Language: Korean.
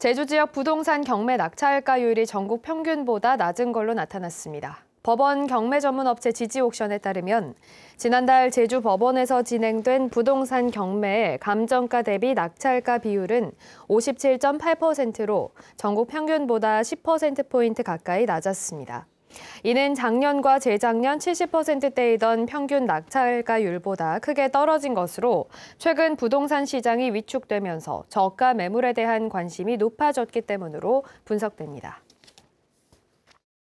제주 지역 부동산 경매 낙찰가율이 전국 평균보다 낮은 걸로 나타났습니다. 법원 경매 전문 업체 지지 옥션에 따르면 지난달 제주 법원에서 진행된 부동산 경매의 감정가 대비 낙찰가 비율은 57.8%로 전국 평균보다 10%포인트 가까이 낮았습니다. 이는 작년과 재작년 70%대이던 평균 낙찰가율보다 크게 떨어진 것으로 최근 부동산 시장이 위축되면서 저가 매물에 대한 관심이 높아졌기 때문으로 분석됩니다.